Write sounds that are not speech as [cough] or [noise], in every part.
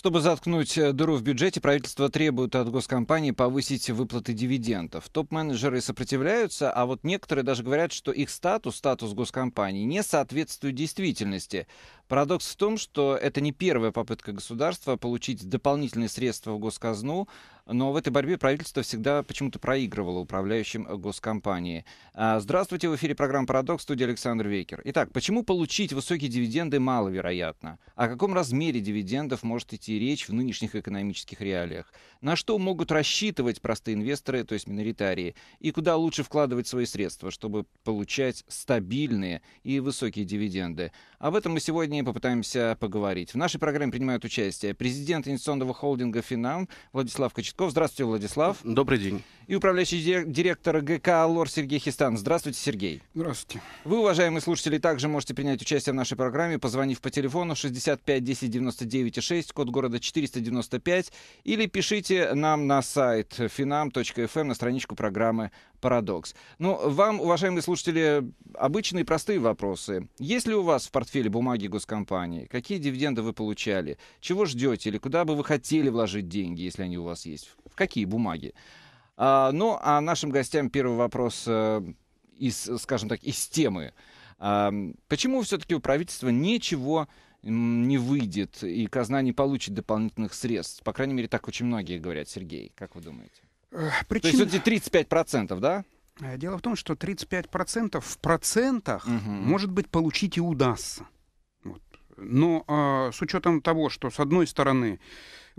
Чтобы заткнуть э, дыру в бюджете, правительство требует от госкомпании повысить выплаты дивидендов. Топ-менеджеры сопротивляются, а вот некоторые даже говорят, что их статус, статус госкомпании, не соответствует действительности. Парадокс в том, что это не первая попытка государства получить дополнительные средства в госказну, но в этой борьбе правительство всегда почему-то проигрывало управляющим э, госкомпании. А, здравствуйте, в эфире программа «Парадокс», студия Александр Векер. Итак, почему получить высокие дивиденды маловероятно? О каком размере дивидендов может идти речь в нынешних экономических реалиях? На что могут рассчитывать простые инвесторы, то есть миноритарии? И куда лучше вкладывать свои средства, чтобы получать стабильные и высокие дивиденды? Об этом мы сегодня ней попытаемся поговорить. В нашей программе принимают участие президент инвестиционного холдинга «Финам» Владислав Кочетков. Здравствуйте, Владислав. Добрый день и управляющий директор ГК «Алор» Сергей Хистан. Здравствуйте, Сергей. Здравствуйте. Вы, уважаемые слушатели, также можете принять участие в нашей программе, позвонив по телефону 65 10 99 6, код города 495, или пишите нам на сайт finam.fm эм на страничку программы «Парадокс». Ну, вам, уважаемые слушатели, обычные простые вопросы. Есть ли у вас в портфеле бумаги госкомпании? Какие дивиденды вы получали? Чего ждете или куда бы вы хотели вложить деньги, если они у вас есть? В какие бумаги? А, ну, а нашим гостям первый вопрос э, из, скажем так, из темы. А, почему все-таки у правительства ничего не выйдет и казна не получит дополнительных средств? По крайней мере, так очень многие говорят, Сергей. Как вы думаете? Причин... То есть эти 35%, да? Э, дело в том, что 35% в процентах, угу. может быть, получить и удастся. Вот. Но э, с учетом того, что, с одной стороны,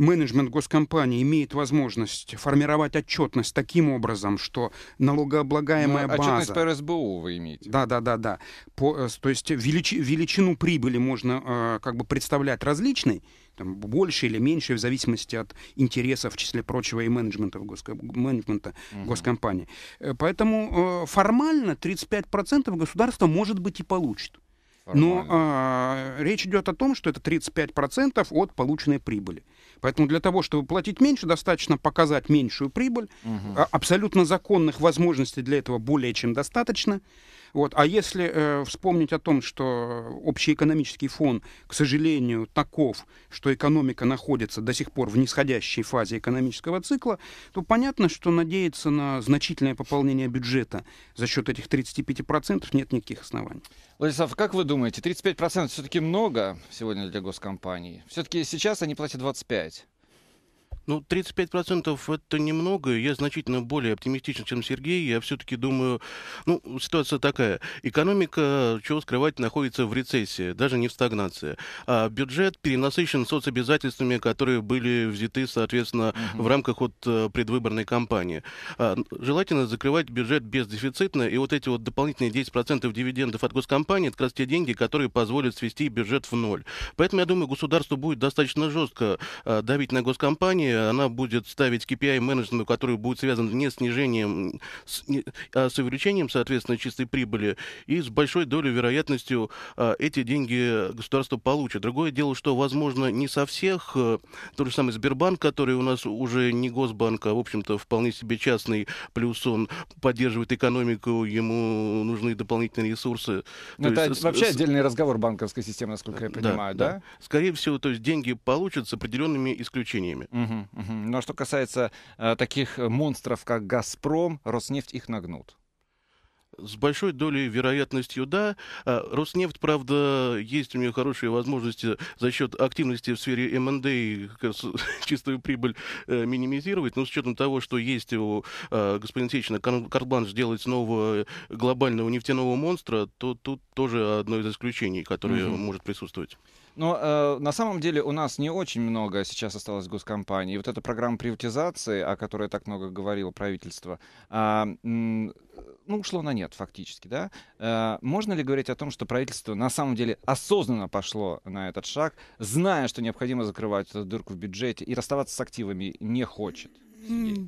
менеджмент госкомпании имеет возможность формировать отчетность таким образом, что налогооблагаемая ну, Но база... Отчетность по РСБУ вы имеете. Да, да, да, да. По, э, то есть велич, величину прибыли можно э, как бы представлять различной, там, больше или меньше, в зависимости от интересов, в числе прочего, и менеджмента, госко... менеджмента угу. госкомпании. Э, поэтому э, формально 35% государства может быть, и получит. Формально. Но а, э, речь идет о том, что это 35% от полученной прибыли. Поэтому для того, чтобы платить меньше, достаточно показать меньшую прибыль. Угу. Абсолютно законных возможностей для этого более чем достаточно. Вот. А если э, вспомнить о том, что общий экономический фон, к сожалению, таков, что экономика находится до сих пор в нисходящей фазе экономического цикла, то понятно, что надеяться на значительное пополнение бюджета за счет этих 35% нет никаких оснований. Владислав, как вы думаете, 35% все-таки много сегодня для госкомпаний? Все-таки сейчас они платят 25%. Ну, 35% это немного. Я значительно более оптимистичен, чем Сергей. Я все-таки думаю, ну, ситуация такая. Экономика, чего скрывать, находится в рецессии, даже не в стагнации. А бюджет перенасыщен соцобязательствами, которые были взяты, соответственно, угу. в рамках вот э, предвыборной кампании. А, желательно закрывать бюджет бездефицитно, и вот эти вот дополнительные 10% дивидендов от госкомпании, это как раз те деньги, которые позволят свести бюджет в ноль. Поэтому, я думаю, государство будет достаточно жестко э, давить на госкомпании, компании, она будет ставить kpi менеджменту, который будет связан не с снижением, с, не, а с увеличением, соответственно, чистой прибыли, и с большой долей вероятностью а, эти деньги государство получит. Другое дело, что, возможно, не со всех, а, тот же самый Сбербанк, который у нас уже не госбанк, а, в общем-то, вполне себе частный, плюс он поддерживает экономику, ему нужны дополнительные ресурсы. Но ну, это есть, вообще с... отдельный разговор банковской системы, насколько я э, понимаю, да? да? да. Скорее всего, то есть деньги получат с определенными исключениями. Угу. Угу. Ну а что касается э, таких монстров, как Газпром, Роснефть их нагнут. С большой долей вероятностью, да. А, Роснефть, правда, есть у нее хорошие возможности за счет активности в сфере МНД [laughs] чистую прибыль э, минимизировать. Но с учетом того, что есть у э, господина Сечина карбланш сделать нового глобального нефтяного монстра, то тут тоже одно из исключений, которое угу. может присутствовать. Но э, на самом деле у нас не очень много сейчас осталось госкомпаний. Вот эта программа приватизации, о которой так много говорило правительство, э, ну, ушло на нет фактически, да? Э, можно ли говорить о том, что правительство на самом деле осознанно пошло на этот шаг, зная, что необходимо закрывать эту дырку в бюджете и расставаться с активами не хочет?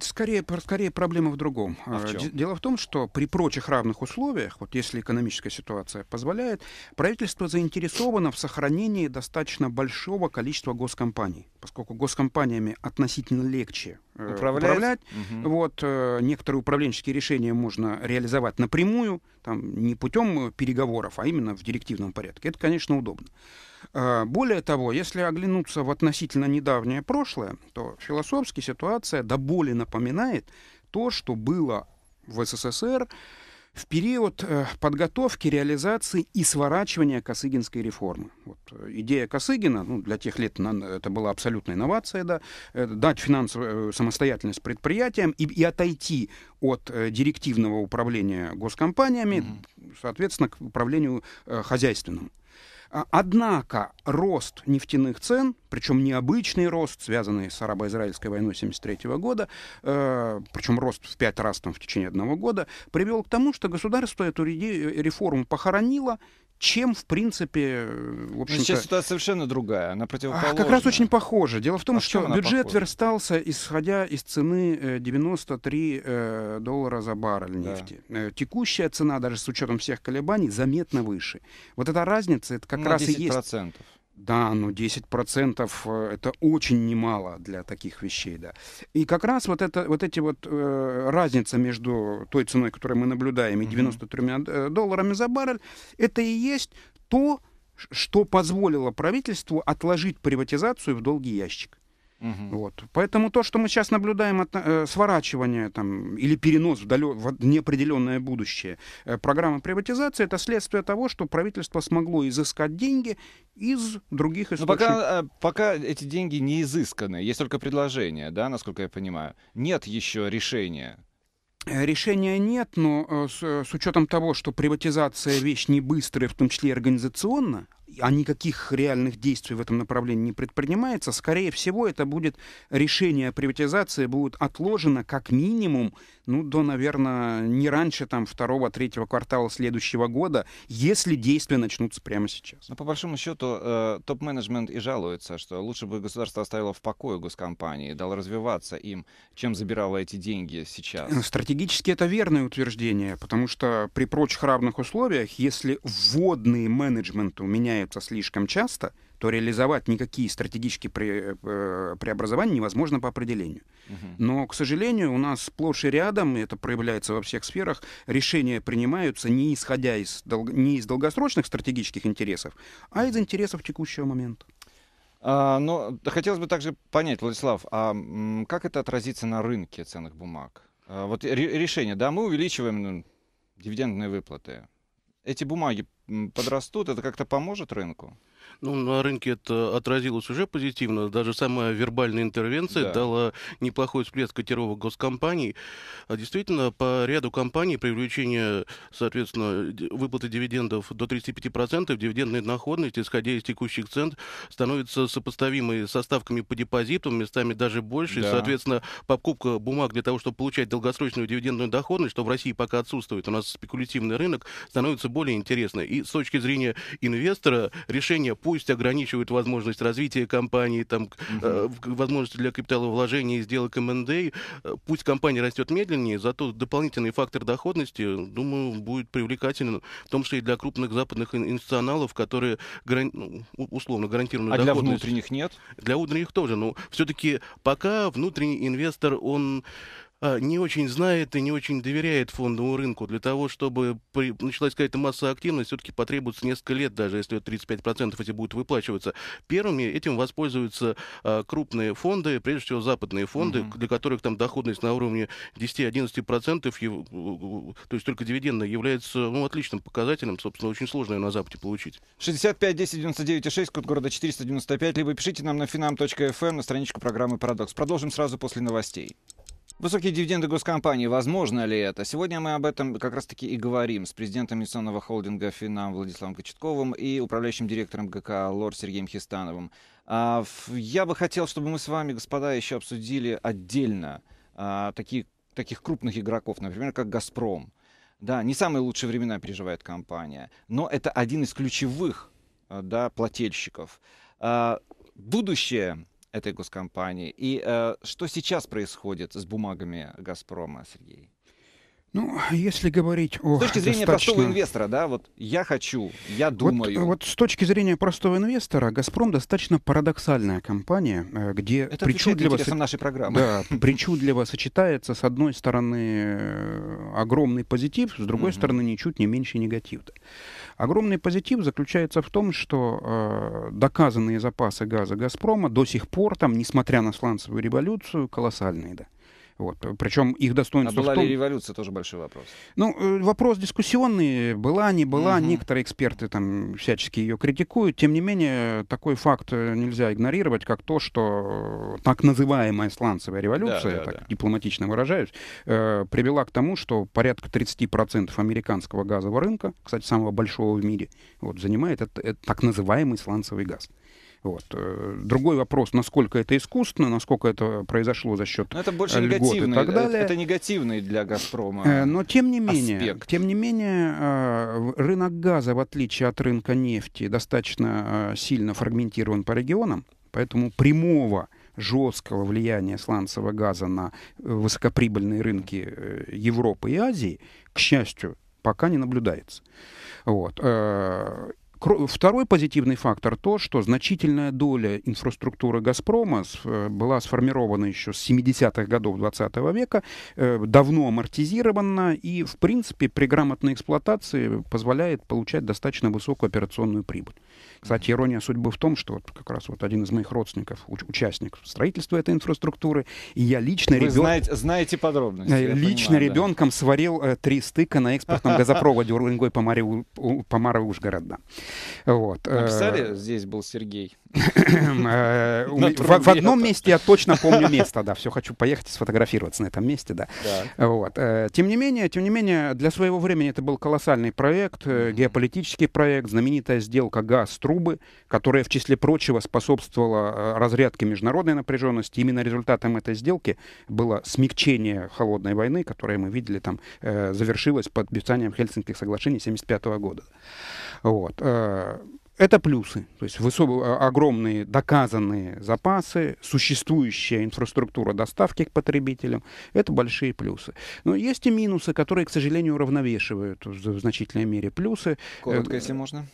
Скорее, скорее проблема в другом. А в э, Дело в том, что при прочих равных условиях, вот если экономическая ситуация позволяет, правительство заинтересовано в сохранении достаточно большого количества госкомпаний, поскольку госкомпаниями относительно легче э, управлять. управлять. Угу. Вот э, некоторые управленческие решения можно реализовать напрямую, там не путем переговоров, а именно в директивном порядке. Это, конечно, удобно. А, более того, если оглянуться в относительно недавнее прошлое, то философски ситуация до боли напоминает то, что было в СССР в период э, подготовки, реализации и сворачивания Косыгинской реформы. Вот э, идея Косыгина, ну, для тех лет это была абсолютная инновация, да, э, дать финансовую самостоятельность предприятиям и, и отойти от директивного управления госкомпаниями, mm-hmm. соответственно, к управлению хозяйственным. А, однако рост нефтяных цен, причем необычный рост, связанный с арабо-израильской войной 1973 года, э, причем рост в пять раз там, в течение одного года, привел к тому, что государство эту реформу похоронило, чем, в принципе, э, в ну, общем Сейчас ситуация совершенно другая, она противоположная. А как раз очень похоже. Дело в том, а что бюджет похожа? верстался, исходя из цены 93 э, э, доллара за баррель нефти. Да. Текущая цена, даже с учетом всех колебаний, заметно выше. Вот эта разница, это как ну, На раз 10%. и есть... Да, ну 10% э, это очень немало для таких вещей, да. И как раз вот, это, вот эти вот э, разница между той ценой, которую мы наблюдаем, и 93 э, долларами за баррель, это и есть то, что позволило правительству отложить приватизацию в долгий ящик. Угу. Вот. Поэтому то, что мы сейчас наблюдаем, от, э, сворачивание там, или перенос в, далё, в неопределенное будущее э, программы приватизации, это следствие того, что правительство смогло изыскать деньги из других ну, источников. Но э, пока, пока эти деньги не изысканы, есть только предложение, да, насколько я понимаю. Нет еще решения. Э, решения нет, но э, с, с учетом того, что приватизация вещь не быстрая, в том числе и организационно, а никаких реальных действий в этом направлении не предпринимается, скорее всего, это будет решение о приватизации будет отложено как минимум, ну, до, наверное, не раньше там второго-третьего квартала следующего года, если действия начнутся прямо сейчас. Но ну, по большому счету э, топ-менеджмент и жалуется, что лучше бы государство оставило в покое госкомпании, дало развиваться им, чем забирало эти деньги сейчас. Э, стратегически это верное утверждение, потому что при прочих равных условиях, если вводный менеджмент у меня выполняются слишком часто, то реализовать никакие стратегические пре э, преобразования невозможно по определению. Угу. Но, к сожалению, у нас сплошь и рядом, и это проявляется во всех сферах, решения принимаются не исходя из, долг... не из долгосрочных стратегических интересов, а из интересов текущего момента. А, но хотелось бы также понять, Владислав, а как это отразится на рынке ценных бумаг? А, вот решение, да, мы увеличиваем ну, дивидендные выплаты эти бумаги подрастут, это как-то поможет рынку? Ну, на рынке это отразилось уже позитивно. Даже самая вербальная интервенция да. дала неплохой всплеск котировок госкомпаний. А действительно, по ряду компаний привлечение, соответственно, выплаты дивидендов до 35%, дивидендной доходности исходя из текущих цен, становится сопоставимой со ставками по депозитам, местами даже больше. Да. И, соответственно, покупка бумаг для того, чтобы получать долгосрочную дивидендную доходность, что в России пока отсутствует, у нас спекулятивный рынок, становится более интересной. И с точки зрения инвестора решение пусть ограничивают возможность развития компании, там, угу. э, возможности для капиталовложения и сделок МНД. Э, пусть компания растет медленнее, зато дополнительный фактор доходности, думаю, будет привлекательным в том числе и для крупных западных институционалов, которые гаран... Ну, условно гарантированную а доходность. А для внутренних нет? Для внутренних тоже. Но все-таки пока внутренний инвестор, он... А, не очень знает и не очень доверяет фондовому рынку. Для того, чтобы при... началась какая-то масса активности все-таки потребуется несколько лет, даже если 35% эти будут выплачиваться. Первыми этим воспользуются а, крупные фонды, прежде всего западные фонды, mm для которых там доходность на уровне 10-11%, то есть только дивидендная, является ну, отличным показателем. Собственно, очень сложно ее на Западе получить. 65 10 99 6, код города 495, либо пишите нам на finam.fm эм на страничку программы «Парадокс». Продолжим сразу после новостей. Высокие дивиденды госкомпании, возможно ли это? Сегодня мы об этом как раз-таки и говорим с президентом инвестиционного холдинга «Финам» Владиславом Кочетковым и управляющим директором ГК «Лор» Сергеем Хистановым. А, я бы хотел, чтобы мы с вами, господа, еще обсудили отдельно а, такие, таких крупных игроков, например, как «Газпром». Да, не самые лучшие времена переживает компания, но это один из ключевых а, да, плательщиков. Будущее этой госкомпании. И э, что сейчас происходит с бумагами «Газпрома», Сергей? Ну, если говорить о... С точки зрения достаточно... простого инвестора, да, вот я хочу, я думаю. Вот, вот с точки зрения простого инвестора, «Газпром» достаточно парадоксальная компания, э, где Это причудливо... Это нашей программы. Да, [laughs] причудливо сочетается, с одной стороны, э, огромный позитив, с другой угу. стороны, ничуть не меньше негатив. Огромный позитив заключается в том, что э, доказанные запасы газа «Газпрома» до сих пор, там, несмотря на сланцевую революцию, колоссальные, да. Вот. Причем их достоинство... А была том... ли революция, тоже большой вопрос. Ну, э, вопрос дискуссионный, была, не была. Угу. Некоторые эксперты там всячески ее критикуют. Тем не менее, такой факт э, нельзя игнорировать, как то, что так называемая сланцевая революция, да, да, так да. дипломатично выражаюсь, э, привела к тому, что порядка 30% американского газового рынка, кстати, самого большого в мире, вот, занимает это, это так называемый сланцевый газ. Угу. Вот. Э, другой вопрос, насколько это искусственно, насколько это произошло за счет это больше льгот и так э, далее. Это негативный для «Газпрома» э, Но тем не менее, аспект. тем не менее, рынок газа, в отличие от рынка нефти, достаточно сильно фрагментирован по регионам, поэтому прямого жесткого влияния сланцевого газа на высокоприбыльные рынки Европы и Азии, к счастью, пока не наблюдается. Вот. Второй позитивный фактор то, что значительная доля инфраструктуры «Газпрома» э, была сформирована еще с 70-х годов 20 века, э, давно амортизирована и, в принципе, при грамотной эксплуатации позволяет получать достаточно высокую операционную прибыль. Кстати, ирония судьбы в том, что вот как раз вот один из моих родственников, уч- участник строительства этой инфраструктуры, и я лично... Вы знаете, знаете подробности. Лично понимаю, ребенком да. сварил э, три стыка на экспортном [laughs] газопроводе Уренгой-Помаровы-Ужгород. Вот. Э, Написали, здесь был Сергей. Э, в одном месте я точно помню место, да, все хочу поехать и сфотографироваться на этом месте, да. Вот. Э, тем не менее, тем не менее, для своего времени это был колоссальный проект, геополитический проект, знаменитая сделка газ-трубы, которая, в числе прочего, способствовала разрядке международной напряженности. Именно результатом этой сделки было смягчение холодной войны, которое мы видели там, завершилось подписанием Хельсинских соглашений 1975 года. Вот. Э, это плюсы, то есть высо- э, огромные доказанные запасы, существующая инфраструктура доставки к потребителям, это большие плюсы. Но есть и минусы, которые, к сожалению, уравновешивают в значительной мере плюсы. Коротко, э, если можно.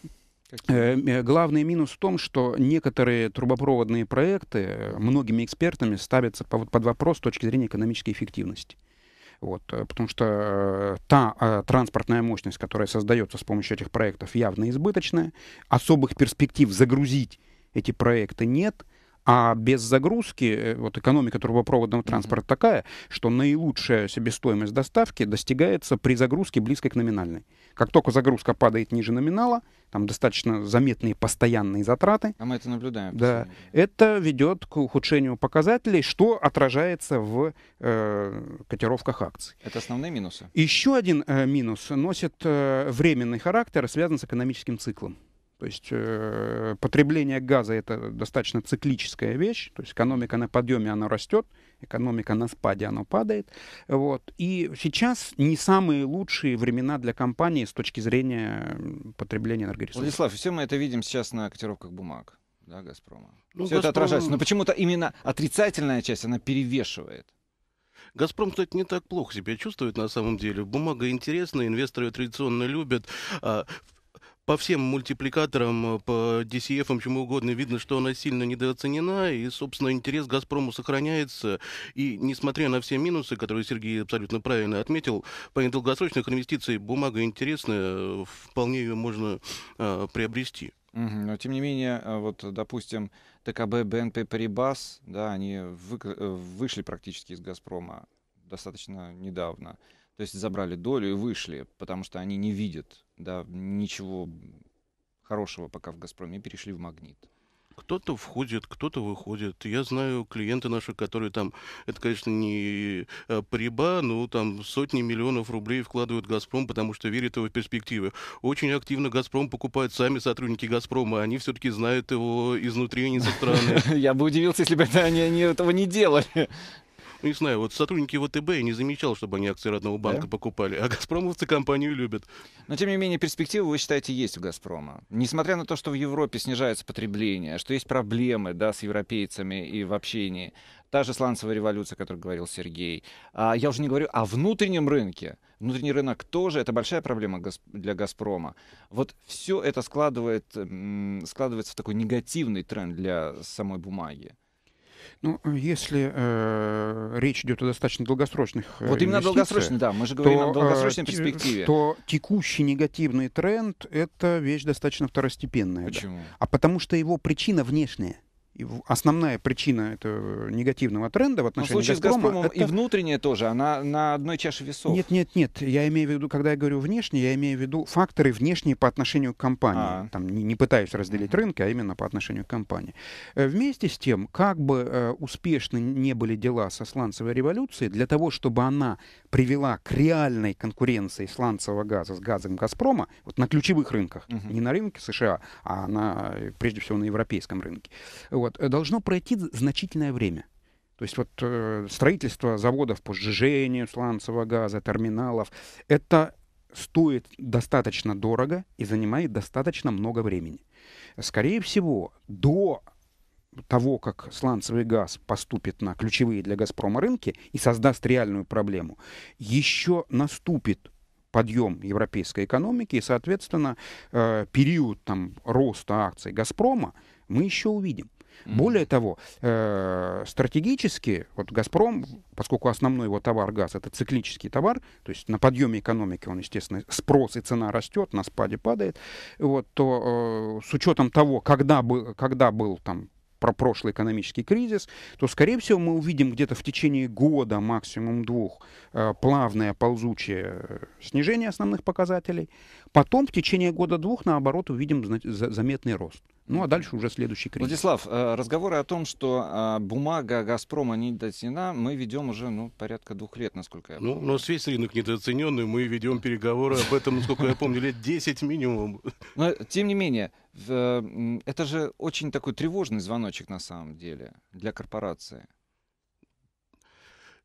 Главный минус в том, что некоторые трубопроводные проекты многими экспертами ставятся под вопрос с точки зрения экономической эффективности. Вот, э, потому что э, та э, транспортная мощность, которая создается с помощью этих проектов, явно избыточная. Особых перспектив загрузить эти проекты нет. А без загрузки, э, вот экономика трубопроводного транспорта mm-hmm. такая, что наилучшая себестоимость доставки достигается при загрузке близкой к номинальной. Как только загрузка падает ниже номинала, там достаточно заметные постоянные затраты. А мы это наблюдаем. Да. Это ведет к ухудшению показателей, что отражается в э, котировках акций. Это основные минусы? Еще один э, минус носит э, временный характер, связан с экономическим циклом. То есть э, потребление газа это достаточно циклическая вещь. То есть экономика на подъеме, она растет, экономика на спаде, она падает. Вот. И сейчас не самые лучшие времена для компании с точки зрения потребления энергоресурсов. Владислав, все мы это видим сейчас на котировках бумаг, да, Газпрома. Ну, все Газпром... это отражается. Но почему-то именно отрицательная часть, она перевешивает. Газпром, кстати, не так плохо себя чувствует на самом деле. Бумага интересная, инвесторы ее традиционно любят. А, по всем мультипликаторам, э, по DCF, чему угодно, видно, что она сильно недооценена, и, собственно, интерес «Газпрому» сохраняется. И, несмотря на все минусы, которые Сергей абсолютно правильно отметил, по недолгосрочных инвестиций бумага интересная, э, вполне ее можно а, приобрести. Но тем не менее, вот, допустим, ТКБ, БНП Прибас, да, они вы, вышли практически из «Газпрома» достаточно недавно. То есть забрали долю и вышли, потому что они не видят да, ничего хорошего пока в «Газпроме», и перешли в «Магнит». Кто-то входит, кто-то выходит. Я знаю клиенты наши, которые там, это, конечно, не э, приба, но там сотни миллионов рублей вкладывают «Газпром», потому что верят его в перспективы. Очень активно «Газпром» покупают сами сотрудники «Газпрома». Они все-таки знают его изнутри, а не со стороны. [laughs] Я бы удивился, если бы они этого не делали ну не знаю, вот сотрудники ВТБ, я не замечал, чтобы они акции родного банка да? покупали, а «Газпромовцы» компанию любят. Но, тем не менее, перспективы, вы считаете, есть у «Газпрома». Несмотря на то, что в Европе снижается потребление, что есть проблемы, да, с европейцами и в общении, та же сланцевая революция, о которой говорил Сергей. А, я уже не говорю о внутреннем рынке. Внутренний рынок тоже это большая проблема для Газпрома. Вот все это складывает, складывается в такой негативный тренд для самой бумаги. Ну, если э, речь идет о достаточно долгосрочных э, Вот именно долгосрочной, да, мы же говорим то, о э, долгосрочной перспективе. То текущий негативный тренд — это вещь достаточно второстепенная. Почему? Да. А потому что его причина внешняя основная причина этого негативного тренда в отношении Но «Газпрома» «Газпромом» это... и внутренняя тоже, она на одной чаше весов. Нет, нет, нет. Я имею в виду, когда я говорю внешне, я имею в виду факторы внешние по отношению к компании. А. Там не, не пытаюсь разделить uh-huh. рынки, а именно по отношению к компании. Э, вместе с тем, как бы э, успешны не были дела со сланцевой революцией, для того, чтобы она привела к реальной конкуренции сланцевого газа с газом «Газпрома», вот на ключевых рынках, uh-huh. не на рынке США, а на, э, прежде всего на европейском рынке, вот, вот, э, должно пройти значительное время. То есть вот э, строительство заводов по сжижению сланцевого газа, терминалов, это стоит достаточно дорого и занимает достаточно много времени. Скорее всего, до того, как сланцевый газ поступит на ключевые для «Газпрома» рынки и создаст реальную проблему, еще наступит подъем европейской экономики и, соответственно, э, период там, роста акций «Газпрома» мы еще увидим. Mm-hmm. Более того, э, стратегически, вот «Газпром», поскольку основной его товар газ — это циклический товар, то есть на подъеме экономики он, естественно, спрос и цена растет, на спаде падает, вот, то э, с учетом того, когда, бы, когда был там про прошлый экономический кризис, то, скорее всего, мы увидим где-то в течение года, максимум двух, э, плавное ползучее э, снижение основных показателей. Потом в течение года-двух, наоборот, увидим заметный рост. Ну а дальше уже следующий кризис. Владислав, э, разговоры о том, что а, бумага «Газпрома» недооценена, мы ведем уже ну, порядка двух лет, насколько я ну, помню. Ну, у нас весь рынок недооцененный, мы ведем переговоры об этом, насколько я помню, лет 10 минимум. Но, тем не менее, это же очень такой тревожный звоночек на самом деле для корпорации.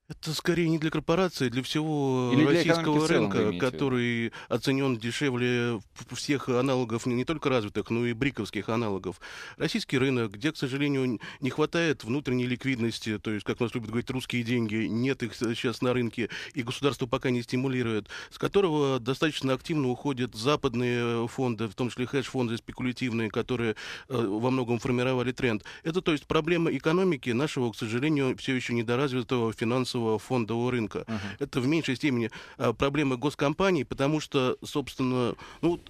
Это скорее не для корпорации, а для всего Или российского для рынка, целом, который оценен дешевле всех аналогов, не только развитых, но и бриковских аналогов. Российский рынок, где, к сожалению, не хватает внутренней ликвидности, то есть, как у нас любят говорить, русские деньги, нет их сейчас на рынке, и государство пока не стимулирует, с которого достаточно активно уходят западные фонды, в том числе хедж-фонды спекулятивные, которые э, во многом формировали тренд. Это, то есть, проблема экономики нашего, к сожалению, все еще недоразвитого финансового массового фондового рынка. Uh-huh. Это в меньшей степени а, проблемы госкомпаний, потому что, собственно, ну,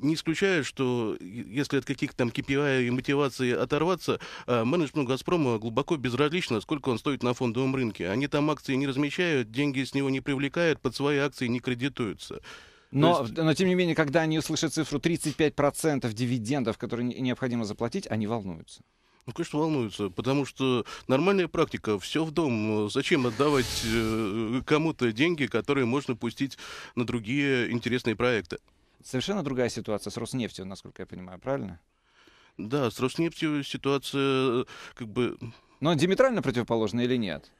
не исключаю, что если от каких-то там KPI и мотивации оторваться, а, менеджмент «Газпрома» глубоко безразлично, сколько он стоит на фондовом рынке. Они там акции не размещают, деньги с него не привлекают, под свои акции не кредитуются. Но, есть... но, тем не менее, когда они услышат цифру 35% дивидендов, которые необходимо заплатить, они волнуются. Ну, конечно, волнуются, потому что нормальная практика, все в дом. Зачем отдавать э, кому-то деньги, которые можно пустить на другие интересные проекты? Совершенно другая ситуация с Роснефтью, насколько я понимаю, правильно? Да, с Роснефтью ситуация э, как бы... Но диаметрально противоположная или нет?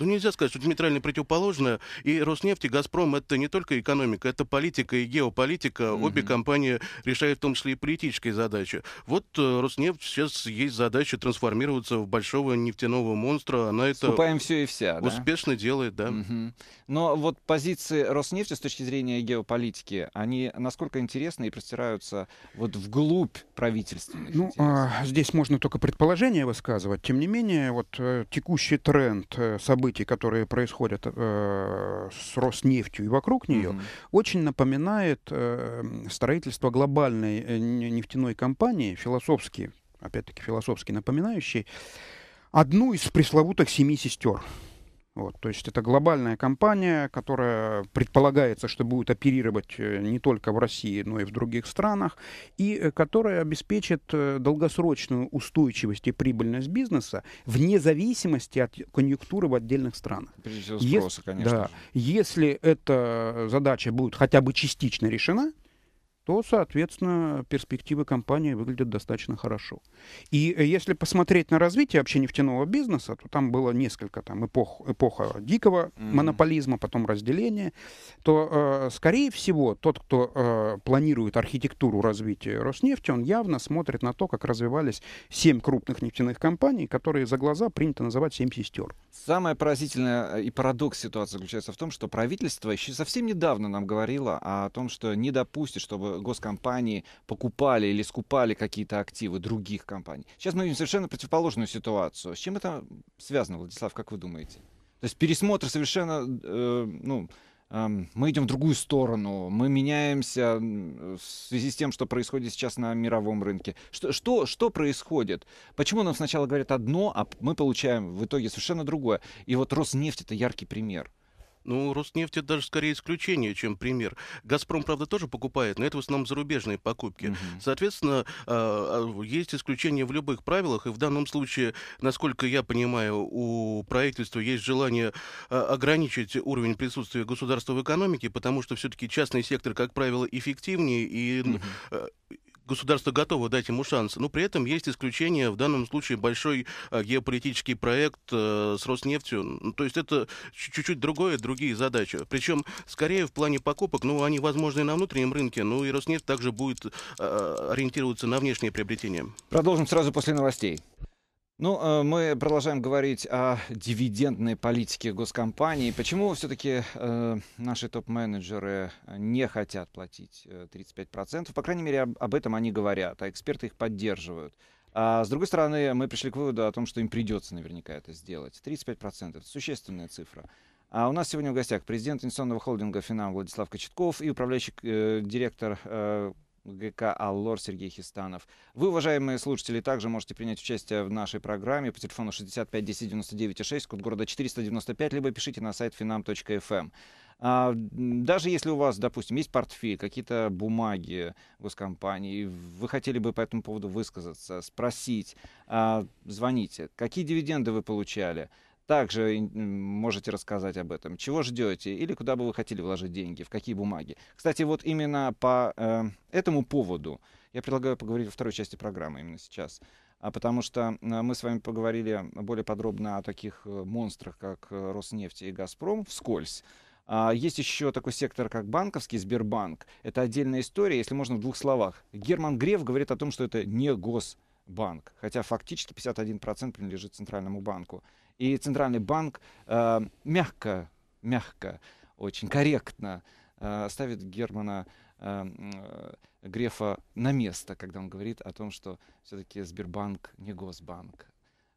Ну, нельзя сказать, что диаметрально противоположное. И Роснефть, и Газпром — это не только экономика, это политика и геополитика. Угу. Обе компании решают в том числе и политические задачи. Вот э, Роснефть сейчас есть задача трансформироваться в большого нефтяного монстра. Она это Скупаем все и вся, да? успешно делает, да. Угу. Но вот позиции Роснефти с точки зрения геополитики, они насколько интересны и простираются вот вглубь правительственных Ну, а, здесь можно только предположение высказывать. Тем не менее, вот э, текущий тренд э, событий событий, которые происходят э, с Роснефтью и вокруг нее, mm очень напоминает э, строительство глобальной э, нефтяной компании, философский опять-таки философский напоминающий одну из пресловутых семи сестер. Вот, то есть это глобальная компания, которая предполагается, что будет оперировать э, не только в России, но и в других странах, и э, которая обеспечит э, долгосрочную устойчивость и прибыльность бизнеса вне зависимости от конъюнктуры в отдельных странах. спроса, Ес... конечно. Да, если эта задача будет хотя бы частично решена, то, соответственно, перспективы компании выглядят достаточно хорошо. И э, если посмотреть на развитие вообще нефтяного бизнеса, то там было несколько там эпох, эпоха дикого mm-hmm. монополизма, потом разделения, то, э, скорее всего, тот, кто э, планирует архитектуру развития Роснефти, он явно смотрит на то, как развивались семь крупных нефтяных компаний, которые за глаза принято называть семь сестер. Самое поразительное э, и парадокс ситуации заключается в том, что правительство еще совсем недавно нам говорило о том, что не допустит, чтобы госкомпании покупали или скупали какие-то активы других компаний. Сейчас мы видим совершенно противоположную ситуацию. С чем это связано, Владислав, как вы думаете? То есть пересмотр совершенно, э, ну, э, мы идем в другую сторону, мы меняемся в связи с тем, что происходит сейчас на мировом рынке. Что, что, что происходит? Почему нам сначала говорят одно, а мы получаем в итоге совершенно другое? И вот Роснефть это яркий пример. Ну, Роснефть это даже скорее исключение, чем пример. Газпром, правда, тоже покупает, но это в основном зарубежные покупки. Угу. Соответственно, а, а, есть исключения в любых правилах, и в данном случае, насколько я понимаю, у правительства есть желание а, ограничить уровень присутствия государства в экономике, потому что все-таки частный сектор, как правило, эффективнее и угу государство готово дать ему шанс. Но при этом есть исключение, в данном случае большой э, геополитический проект э, с Роснефтью. Ну, то есть это чуть-чуть другое, другие задачи. Причем скорее в плане покупок, ну они возможны на внутреннем рынке, Но ну, и Роснефть также будет э, ориентироваться на внешние приобретения. Продолжим сразу после новостей. Ну, э, мы продолжаем говорить о дивидендной политике госкомпании. Почему все-таки э, наши топ-менеджеры не хотят платить 35%? Э, По крайней мере, об, об этом они говорят, а эксперты их поддерживают. А с другой стороны, мы пришли к выводу о том, что им придется наверняка это сделать. 35% — это существенная цифра. А у нас сегодня в гостях президент инвестиционного холдинга «Финам» Владислав Кочетков и управляющий э, директор э, ГК «Аллор» Сергей Хистанов. Вы, уважаемые слушатели, также можете принять участие в нашей программе по телефону 65 10 99 6, код города 495, либо пишите на сайт finam.fm. Эм. А, даже если у вас, допустим, есть портфель, какие-то бумаги госкомпании, вы хотели бы по этому поводу высказаться, спросить, а, звоните. Какие дивиденды вы получали? Также можете рассказать об этом. Чего ждете или куда бы вы хотели вложить деньги, в какие бумаги. Кстати, вот именно по э, этому поводу я предлагаю поговорить во второй части программы именно сейчас. А потому что э, мы с вами поговорили более подробно о таких э, монстрах, как э, Роснефть и Газпром, вскользь. А есть еще такой сектор, как банковский, Сбербанк. Это отдельная история, если можно в двух словах. Герман Греф говорит о том, что это не госбанк, хотя фактически 51% принадлежит Центральному банку. И Центральный банк э, мягко, мягко, очень корректно э, ставит Германа э, э Грефа на место, когда он говорит о том, что все-таки Сбербанк не Госбанк.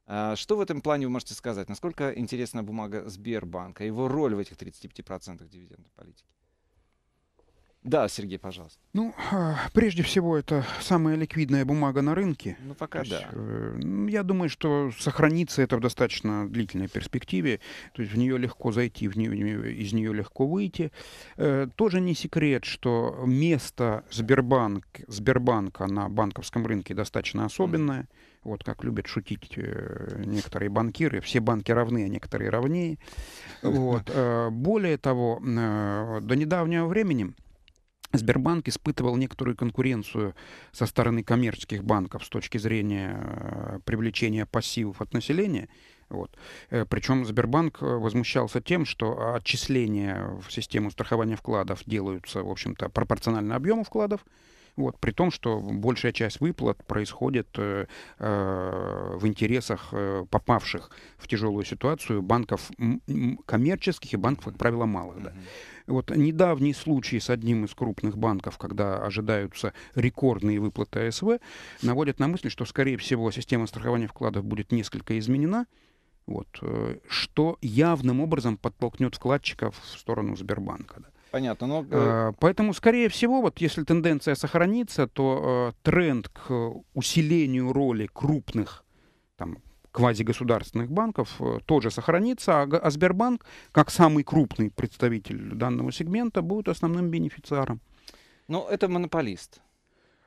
Э, что в этом плане вы можете сказать? Насколько интересна бумага Сбербанка, его роль в этих 35% дивидендной политики? Да, Сергей, пожалуйста. Ну, а, прежде всего, это самая ликвидная бумага на рынке. Ну, пока То да. э, я думаю, что сохранится это в достаточно длительной перспективе. То есть в нее легко зайти, в нее, из нее легко выйти. Э, тоже не секрет, что место Сбербанк, Сбербанка на банковском рынке достаточно особенное. Mm. Вот как любят шутить э, некоторые банкиры. Все банки равны, а некоторые равнее. [laughs] Вот. Э, более того, э, до недавнего времени Сбербанк испытывал некоторую конкуренцию со стороны коммерческих банков с точки зрения э, привлечения пассивов от населения. Вот. Э, Причем Сбербанк э, возмущался тем, что отчисления в систему страхования вкладов делаются, в общем-то, пропорционально объему вкладов, вот, при том, что большая часть выплат происходит э, э в интересах э, попавших в тяжелую ситуацию банков коммерческих и банков, как правило, малых. Да. Вот недавний случай с одним из крупных банков, когда ожидаются рекордные выплаты АСВ, наводит на мысль, что, скорее всего, система страхования вкладов будет несколько изменена, вот, э, что явным образом подтолкнет вкладчиков в сторону Сбербанка. Да. Понятно. Но... Э, а, поэтому, скорее всего, вот если тенденция сохранится, то э, тренд к усилению роли крупных там, квазигосударственных банков э, тоже сохранится, а, а Сбербанк, как самый крупный представитель данного сегмента, будет основным бенефициаром. Но это монополист.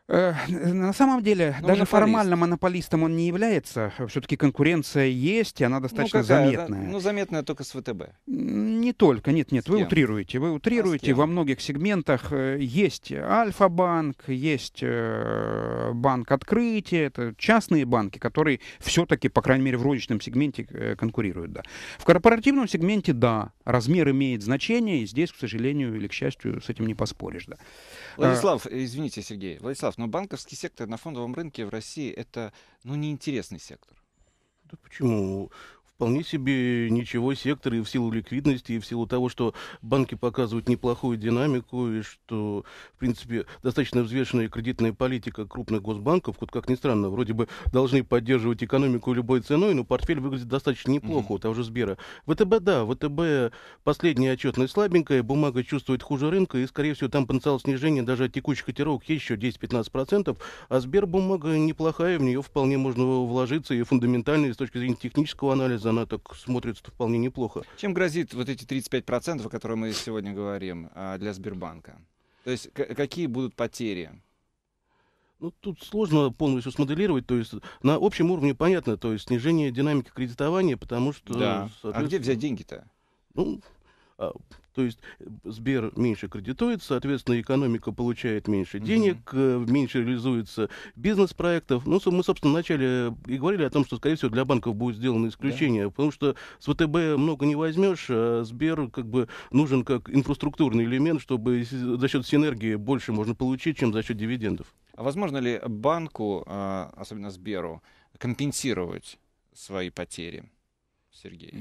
Э, на самом деле, ну, даже формально монополистом он не является. Э, все-таки конкуренция есть, и она ну, достаточно ну, заметная. Ну, заметная только с ВТБ. Не только, нет, нет, вы утрируете. Вы а утрируете, а во многих сегментах э, есть Альфа-банк, есть банк открытия, это частные банки, которые все-таки, по крайней мере, в розничном сегменте конкурируют. Да. В корпоративном сегменте, да, размер имеет значение, и здесь, к сожалению или к счастью, с этим не поспоришь. Да. Владислав, извините, Сергей, Владислав, но банковский сектор на фондовом рынке в России это ну, неинтересный сектор. Да почему? Ну, вполне себе ничего сектор и в силу ликвидности, и в силу того, что банки показывают неплохую динамику, и что, в принципе, достаточно взвешенная кредитная политика крупных госбанков, вот как ни странно, вроде бы должны поддерживать экономику любой ценой, но портфель выглядит достаточно неплохо mm-hmm. у того же Сбера. ВТБ, да, ВТБ последняя отчетная слабенькая, бумага чувствует хуже рынка, и, скорее всего, там потенциал снижения даже от текущих котировок есть еще 10-15%, а Сбер бумага неплохая, в нее вполне можно вложиться и фундаментально, и с точки зрения технического анализа, она так смотрится вполне неплохо. Чем грозит вот эти 35%, о которых мы сегодня говорим, а, для Сбербанка? То есть какие будут потери? Ну, тут сложно полностью смоделировать, то есть на общем уровне понятно, то есть снижение динамики кредитования, потому что... Да. А где взять деньги-то? Ну, а то есть э, Сбер меньше кредитует, соответственно, экономика получает меньше денег, mm-hmm. меньше реализуется бизнес-проектов. Ну, мы, собственно, вначале э, и говорили о том, что, скорее всего, для банков будет сделано исключение, yeah. потому что с ВТБ много не возьмешь, а Сбер как бы нужен как инфраструктурный элемент, чтобы за счет синергии больше можно получить, чем за счет дивидендов. А возможно ли банку, а, особенно Сберу, компенсировать свои потери? Сергей.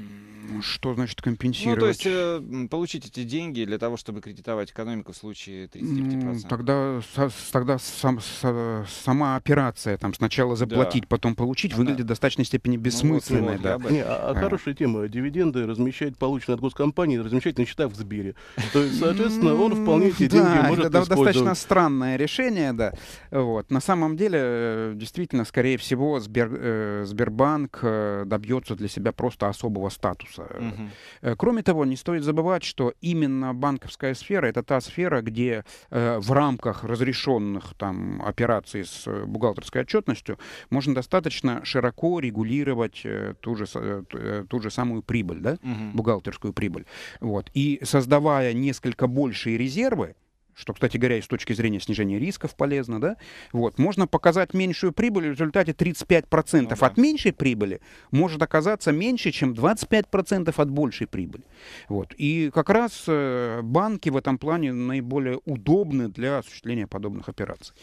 Что значит компенсировать? Ну, то есть э, получить эти деньги для того, чтобы кредитовать экономику в случае 35%. Тогда, со, тогда сам, со, сама операция, там сначала заплатить, да. потом получить, а, выглядит в достаточной степени бессмысленной. Ну, вот, да. вот, Не, а, а э. хорошая тема. Дивиденды размещать, полученные от госкомпании, размещать на счетах в Сбере. То есть, соответственно, он вполне эти деньги да, может это достаточно странное решение, да. Вот. На самом деле, э, действительно, скорее всего, э, Сбербанк добьется для себя просто какого-то особого статуса. Угу. Кроме того, не стоит забывать, что именно банковская сфера — это та сфера, где э, в рамках разрешенных там операций с э, бухгалтерской отчетностью можно достаточно широко регулировать э, ту же, э, э, ту же самую прибыль, да? угу. бухгалтерскую прибыль. Вот. И создавая несколько большие резервы, что, кстати говоря, и с точки зрения снижения рисков полезно, да, вот, можно показать меньшую прибыль, в результате 35% ну, да. от меньшей прибыли может оказаться меньше, чем 25% от большей прибыли. Вот. И как раз э, банки в этом плане наиболее удобны для осуществления подобных операций.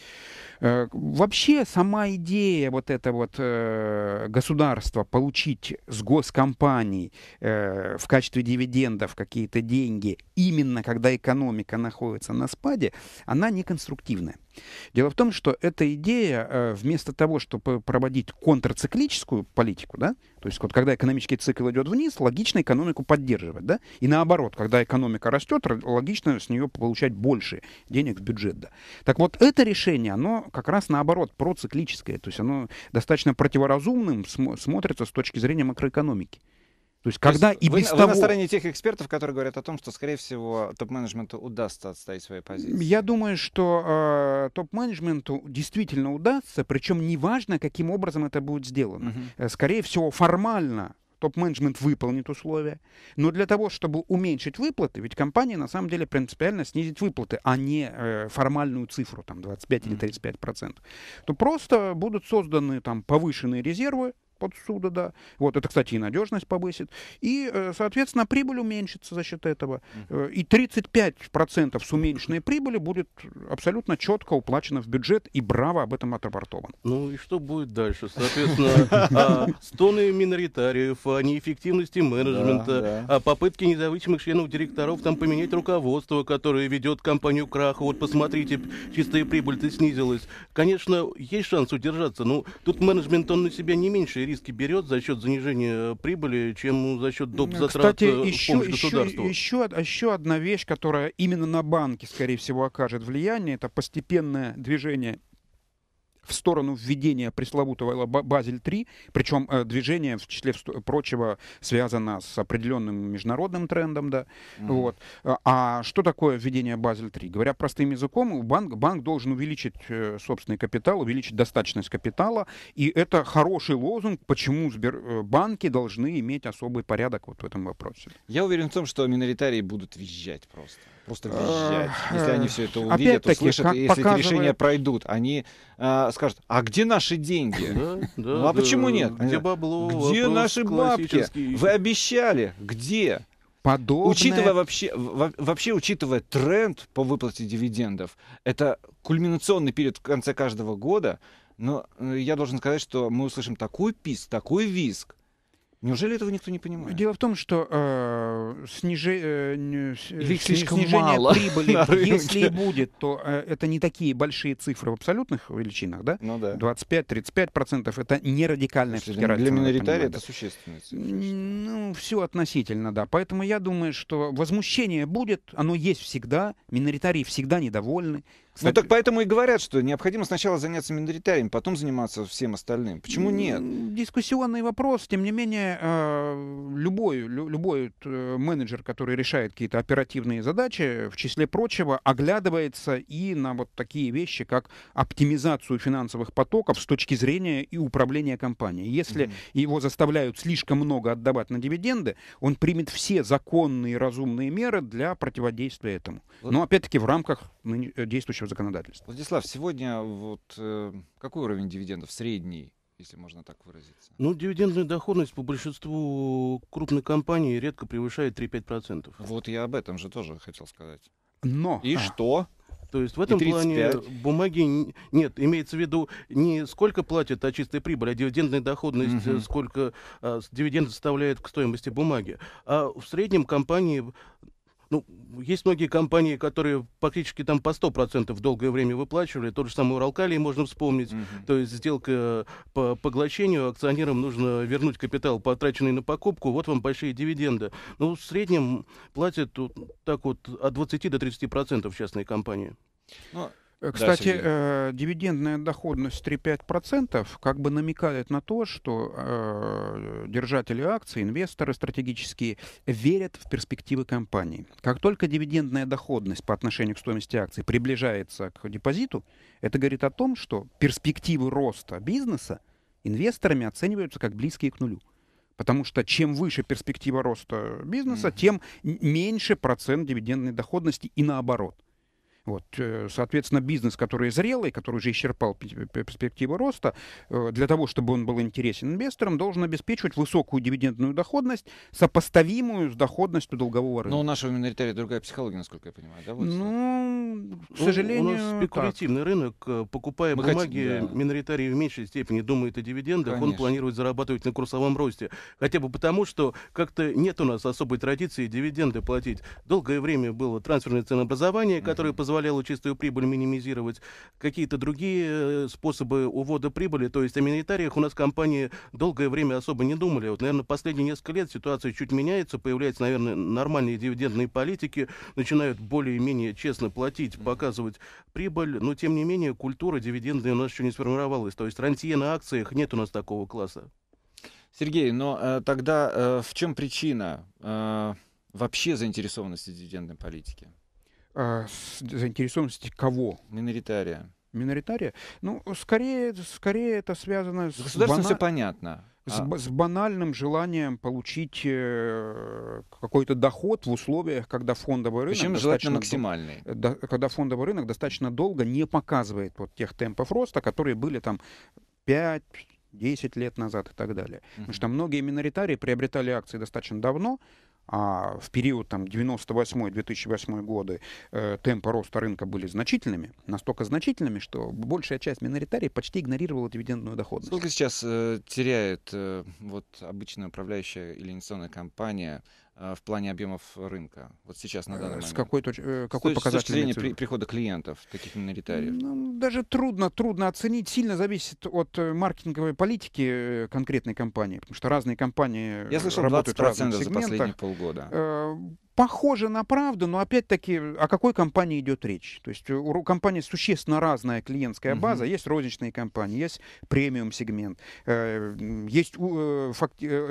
Э, вообще сама идея вот это вот э, государства получить с госкомпаний э, в качестве дивидендов какие-то деньги, именно когда экономика находится на спаде, она неконструктивная. Дело в том, что эта идея, э, вместо того, чтобы проводить контрциклическую политику, да, то есть вот когда экономический цикл идет вниз, логично экономику поддерживать, да, и наоборот, когда экономика растет, логично с нее получать больше денег в бюджет, да. Так вот, это решение, оно как раз наоборот проциклическое, то есть оно достаточно противоразумным смотрится с точки зрения макроэкономики. То есть, когда То есть и вы, без вы того... на стороне тех экспертов, которые говорят о том, что, скорее всего, топ-менеджменту удастся отстоять свои позиции. Я думаю, что э, топ-менеджменту действительно удастся, причем неважно, каким образом это будет сделано. Uh -huh. Э, скорее всего, формально топ-менеджмент выполнит условия. Но для того, чтобы уменьшить выплаты, ведь компания на самом деле принципиально снизит выплаты, а не э, формальную цифру, там 25 mm-hmm. или 35 процентов, то просто будут созданы там повышенные резервы, отсюда да. Вот это, кстати, и надежность повысит. И, э, соответственно, прибыль уменьшится за счет этого. Э, и 35% с уменьшенной прибыли будет абсолютно четко уплачено в бюджет, и браво об этом отрапортовано. Ну и что будет дальше? Соответственно, [laughs] а, стоны миноритариев, а, неэффективности менеджмента, а, попытки попытке независимых членов директоров там поменять руководство, которое ведет компанию краха. Вот посмотрите, чистая прибыль-то снизилась. Конечно, есть шанс удержаться, но тут менеджмент, он на себя не меньше риски берет за счет занижения э, прибыли, чем за счет доп. Э, затрат Кстати, еще, еще, еще, еще одна вещь, которая именно на банки, скорее всего, окажет влияние, это постепенное движение в сторону введения пресловутого Базель-3, причем э, движение, в числе прочего, связано с определенным международным трендом, да, mm вот. А, а что такое введение Базель-3? Говоря простым языком, банк, банк должен увеличить э, собственный капитал, увеличить достаточность капитала, и это хороший лозунг, почему э, банки должны иметь особый порядок вот в этом вопросе. Я уверен в том, что миноритарии будут визжать просто просто визжать, если они все это увидят, услышат, и если показывает... эти решения пройдут, они э, скажут, а где наши деньги? ну а почему нет? Где бабло? Где наши бабки? Вы обещали, где? Подобное... Учитывая вообще, вообще учитывая тренд по выплате дивидендов, это кульминационный период в конце каждого года, но э, я должен сказать, что мы услышим такой писк, такой визг, Неужели этого никто не понимает? Дело в том, что э, снижи, э, Или э, слишком снижение мало прибыли, [laughs] если и будет, то э, это не такие большие цифры в абсолютных величинах, да? Ну да. 25-35% это не радикальное Слушайте, Для миноритария это существенно. Ну, все относительно, да. Поэтому я думаю, что возмущение будет, оно есть всегда, миноритарии всегда недовольны, ну, Кстати... Ну так поэтому и говорят, что необходимо сначала заняться миноритарием, потом заниматься всем остальным. Почему нет? Дискуссионный вопрос. Тем не менее, э, любой, любой э, менеджер, который решает какие-то оперативные задачи, в числе прочего, оглядывается и на вот такие вещи, как оптимизацию финансовых потоков с точки зрения и управления компанией. Если mm-hmm. его заставляют слишком много отдавать на дивиденды, он примет все законные разумные меры для противодействия этому. Но опять-таки в рамках действующего соответствующего законодательства. Владислав, сегодня вот э, какой уровень дивидендов средний если можно так выразиться? Ну, дивидендная доходность по большинству крупных компаний редко превышает 3-5%. Вот я об этом же тоже хотел сказать. Но! И а. что? То есть в этом плане бумаги нет, имеется в виду не сколько платят, а чистая прибыль, а дивидендная доходность, угу. сколько а, дивиденд составляет к стоимости бумаги. А в среднем компании ну, есть многие компании, которые практически там по 100% долгое время выплачивали. Тот же самый Уралкалий можно вспомнить. Угу. То есть сделка э, по поглощению, акционерам нужно вернуть капитал, потраченный на покупку. Вот вам большие дивиденды. Ну, в среднем платят вот, так вот от 20 до 30% частные компании. Ну, Э, кстати, да, э, дивидендная доходность 3-5% как бы намекает на то, что э, держатели акций, инвесторы стратегические верят в перспективы компании. Как только дивидендная доходность по отношению к стоимости акций приближается к депозиту, это говорит о том, что перспективы роста бизнеса инвесторами оцениваются как близкие к нулю. Потому что чем выше перспектива роста бизнеса, mm-hmm. тем меньше процент дивидендной доходности и наоборот. Вот, э, соответственно, бизнес, который зрелый, который уже исчерпал перспективы роста, э, для того, чтобы он был интересен инвесторам, должен обеспечивать высокую дивидендную доходность, сопоставимую с доходностью долгового рынка. Но ну, у нашего миноритария другая психология, насколько я понимаю, да? Владислав? Ну, к сожалению, у нас спекулятивный так. рынок, э, покупая Мы бумаги, хотим, да. миноритарий в меньшей степени думает о дивидендах, Конечно. он планирует зарабатывать на курсовом росте, хотя бы потому, что как-то нет у нас особой традиции дивиденды платить. Долгое время было трансферное ценообразование, которое позволяет позволяло чистую прибыль минимизировать, какие-то другие э, способы увода прибыли. То есть о миноритариях у нас компании долгое время особо не думали. Вот, наверное, последние несколько лет ситуация чуть меняется, появляются, наверное, нормальные дивидендные политики, начинают более-менее честно платить, показывать прибыль, но, тем не менее, культура дивидендная у нас еще не сформировалась. То есть рантье на акциях нет у нас такого класса. Сергей, но э, тогда э, в чем причина э, вообще заинтересованности в дивидендной политике? э, заинтересованности кого? Миноритария. Миноритария? Ну, скорее, скорее это связано с... Государством бана... все понятно. С, а. с банальным желанием получить э, какой-то доход в условиях, когда фондовый рынок... Причем желательно максимальный. До, когда фондовый рынок достаточно долго не показывает вот тех темпов роста, которые были там 5, 10 лет назад и так далее. Uh-huh. Потому что многие миноритарии приобретали акции достаточно давно, а в период там 98-2008 годы э, темпы роста рынка были значительными, настолько значительными, что большая часть миноритарий почти игнорировала дивидендную доходность. Сколько сейчас э, теряет э, вот обычная управляющая или инвестиционная компания Э, в плане объемов рынка? Вот сейчас на э, данный момент. Э, с какой, точ... какой с, показатель? С точки зрения при, прихода клиентов, таких миноритариев. Ну, даже трудно, трудно оценить. Сильно зависит от маркетинговой политики конкретной компании, потому что разные компании Я слышал, работают 20% в разных сегментах. за последние полгода похоже на правду, но опять-таки о какой компании идет речь? То есть э, у компании существенно разная клиентская база. Есть розничные компании, есть премиум-сегмент, э, есть э,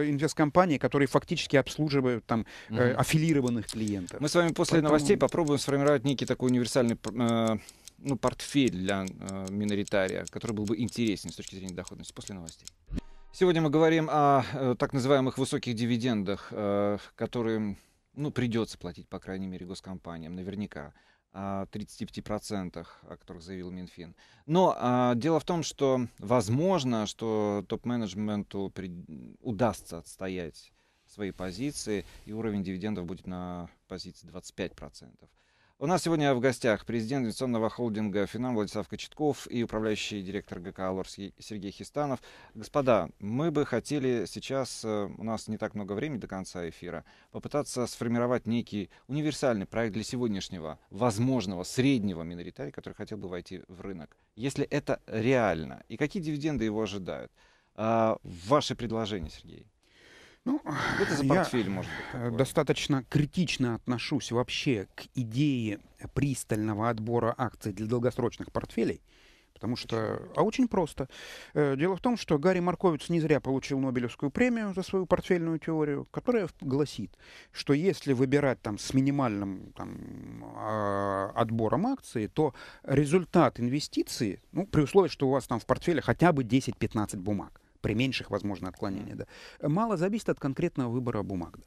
инвесткомпании, которые фактически обслуживают там аффилированных клиентов. Мы с вами после Поэтому... новостей попробуем сформировать некий такой универсальный ну, портфель для миноритария, который был бы интересен с точки зрения доходности после новостей. Сегодня мы говорим о так называемых высоких дивидендах, которые ну, придется платить, по крайней мере, госкомпаниям, наверняка, а, о 35%, о которых заявил Минфин. Но а, дело в том, что возможно, что топ-менеджменту при... удастся отстоять свои позиции, и уровень дивидендов будет на позиции 25%. У нас сегодня в гостях президент инвестиционного холдинга «Финам» Владислав Кочетков и управляющий директор ГК АЛОРСКИЙ Сергей Хистанов. Господа, мы бы хотели сейчас, э, у нас не так много времени до конца эфира, попытаться сформировать некий универсальный проект для сегодняшнего, возможного, среднего миноритария, который хотел бы войти в рынок. Если это реально, и какие дивиденды его ожидают? А, Ваши предложения, Сергей. Ну, это за портфель, я может быть. Э, такой. Достаточно критично отношусь вообще к идее пристального отбора акций для долгосрочных портфелей. Потому что... А очень просто. Э, дело в том, что Гарри Марковиц не зря получил Нобелевскую премию за свою портфельную теорию, которая гласит, что если выбирать там, с минимальным там, а, отбором акции, то результат инвестиции, ну, при условии, что у вас там в портфеле хотя бы 10-15 бумаг, при меньших, возможно, отклонениях. Да. Мало зависит от конкретного выбора бумаг. Да.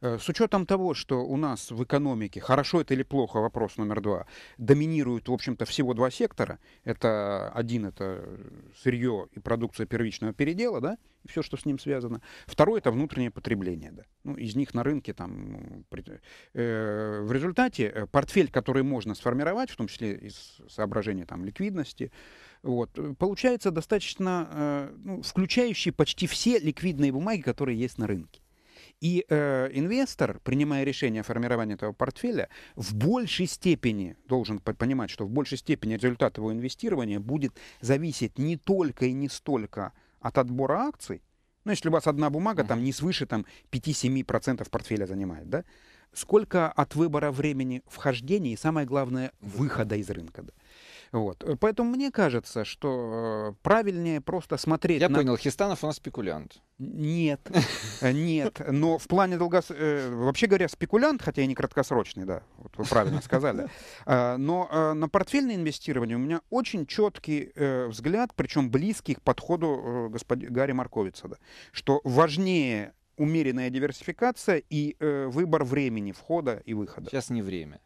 Э, с учетом того, что у нас в экономике, хорошо это или плохо, вопрос номер два, доминируют, в общем-то, всего два сектора. Это один, это сырье и продукция первичного передела, да, и все, что с ним связано. Второй, это внутреннее потребление, да. Ну, из них на рынке там... Э, в результате э, портфель, который можно сформировать, в том числе из соображения там ликвидности, вот. Э, получается достаточно э, ну, включающий почти все ликвидные бумаги, которые есть на рынке. И э, инвестор, принимая решение о формировании этого портфеля, в большей степени должен понимать, что в большей степени результат его инвестирования будет зависеть не только и не столько от отбора акций. Ну, если у вас одна бумага, там не свыше там, 5-7% портфеля занимает, да? Сколько от выбора времени вхождения и, самое главное, выхода из рынка. Да? Вот. Э, поэтому мне кажется, что э, правильнее просто смотреть... Я на... понял, Хистанов у нас спекулянт. Нет, [laughs] э, нет. Но в плане долгосрочного... Вообще говоря, спекулянт, хотя и не краткосрочный, да, вот вы правильно сказали. [laughs] А, но на портфельное инвестирование у меня очень четкий взгляд, причем близкий к подходу господина Гарри Марковица, да, что важнее умеренная диверсификация и э, выбор времени входа и выхода. Сейчас не время.